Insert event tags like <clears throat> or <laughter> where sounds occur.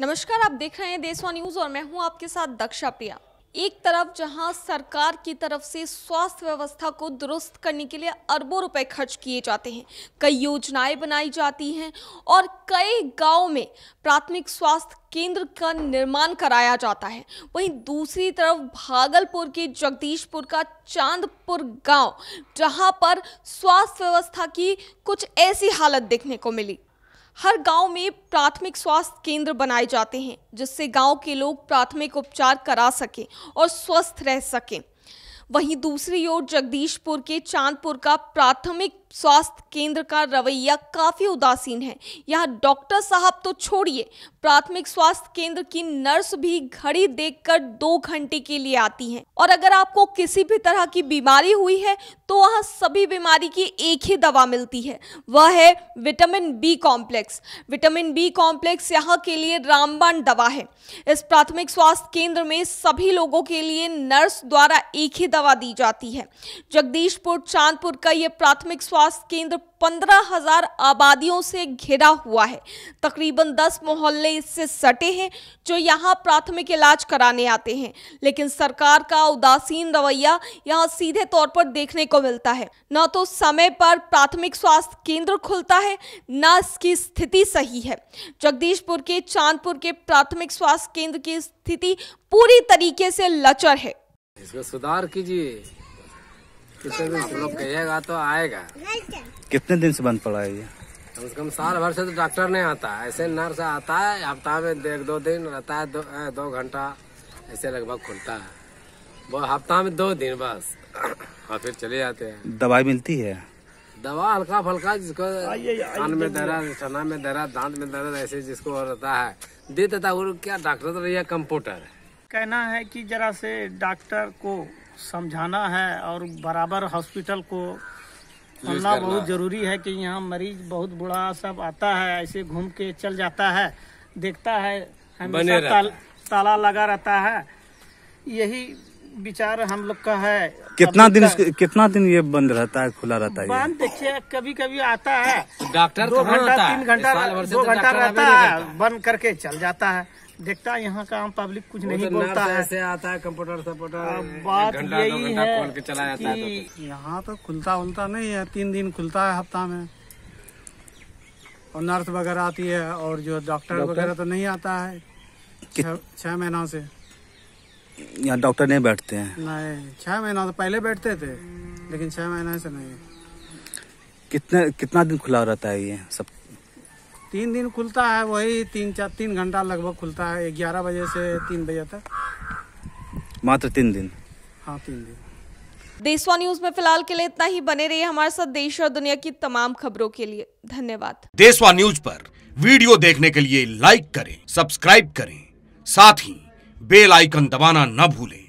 नमस्कार आप देख रहे हैं देशवा न्यूज और मैं हूं आपके साथ दक्षा प्रिया एक तरफ जहां सरकार की तरफ से स्वास्थ्य व्यवस्था को दुरुस्त करने के लिए अरबों रुपए खर्च किए जाते हैं कई योजनाएं बनाई जाती हैं और कई गांव में प्राथमिक स्वास्थ्य केंद्र का निर्माण कराया जाता है वहीं दूसरी तरफ भागलपुर के जगदीशपुर का चांदपुर गांव जहां पर स्वास्थ्य व्यवस्था की कुछ ऐसी हालत देखने को मिली हर गांव में प्राथमिक स्वास्थ्य केंद्र बनाए जाते हैं जिससे गांव के लोग प्राथमिक उपचार करा सकें और स्वस्थ रह सकें वहीं दूसरी ओर जगदीशपुर के चांदपुर का प्राथमिक स्वास्थ्य केंद्र का रवैया काफ़ी उदासीन है यहाँ डॉक्टर साहब तो छोड़िए प्राथमिक स्वास्थ्य केंद्र की नर्स भी घड़ी देखकर दो घंटे के लिए आती हैं और अगर आपको किसी भी तरह की बीमारी हुई है तो वहाँ सभी बीमारी की एक ही दवा मिलती है वह है vitamin B complex vitamin B complex यहाँ के लिए रामबाण दवा है इस प्राथमिक स्वास्थ्य केंद्र में सभी लोगों के लिए नर्स द्वारा एक ही दवा दी जाती है जगदीशपुर चांदपुर का यह प्राथमिक स्वास्थ्य विकास केंद्र पंद्रह हजार आबादियों से घिरा हुआ है तकरीबन दस मोहल्ले इससे सटे हैं जो यहाँ प्राथमिक इलाज कराने आते हैं लेकिन सरकार का उदासीन रवैया यहाँ सीधे तौर पर देखने को मिलता है न तो समय पर प्राथमिक स्वास्थ्य केंद्र खुलता है न इसकी स्थिति सही है जगदीशपुर के चांदपुर के प्राथमिक स्वास्थ्य केंद्र की स्थिति पूरी तरीके से लचर है इसका सुधार कीजिए कितने दिन से लोग कहिएगा तो आएगा कितने दिन से बंद पड़ा है ये कम से कम साल भर से तो डॉक्टर नहीं आता ऐसे नर्स आता है हफ्ता में एक दो दिन रहता है दो, दो घंटा ऐसे लगभग खुलता है वो हफ्ता में दो दिन बस <clears throat> और फिर चले जाते हैं दवाई मिलती है दवा हल्का फल्का जिसको कान में दर्द चना में दर्द दांत में दर्द ऐसे जिसको रहता है दे देता वो तो क्या डॉक्टर तो भैया कंप्यूटर कहना है कि जरा से डॉक्टर को समझाना है और बराबर हॉस्पिटल को खोलना बहुत ज़रूरी है कि यहाँ मरीज बहुत बुरा सब आता है ऐसे घूम के चल जाता है देखता है हमेशा ताल, ताला लगा रहता है यही विचार हम लोग का है कितना दिन कितना दिन ये बंद रहता है खुला रहता है बंद देखिए कभी कभी आता है तो डॉक्टर दो घंटा तीन घंटा दो घंटा रहता है तो बंद करके चल जाता है देखता है यहाँ का आम पब्लिक कुछ नहीं तो बोलता है ऐसे आता है कंप्यूटर सपोर्टर बात यही है तो कि यहाँ तो खुलता उलता नहीं है तीन दिन खुलता है हफ्ता में और नर्स वगैरह आती है और जो डॉक्टर वगैरह तो नहीं आता है छह महीना से यहाँ डॉक्टर नहीं बैठते हैं नहीं छह महीना से तो पहले बैठते थे लेकिन छह महीना से नहीं कितने कितना दिन खुला रहता है ये सब तीन दिन खुलता है वही तीन चार तीन घंटा लगभग खुलता है ग्यारह बजे से तीन बजे तक मात्र तीन दिन हाँ तीन दिन देशवा न्यूज में फिलहाल के लिए इतना ही बने रहिए हमारे साथ देश और दुनिया की तमाम खबरों के लिए धन्यवाद देशवा न्यूज पर वीडियो देखने के लिए लाइक करें सब्सक्राइब करें साथ ही बेल आइकन दबाना न भूलें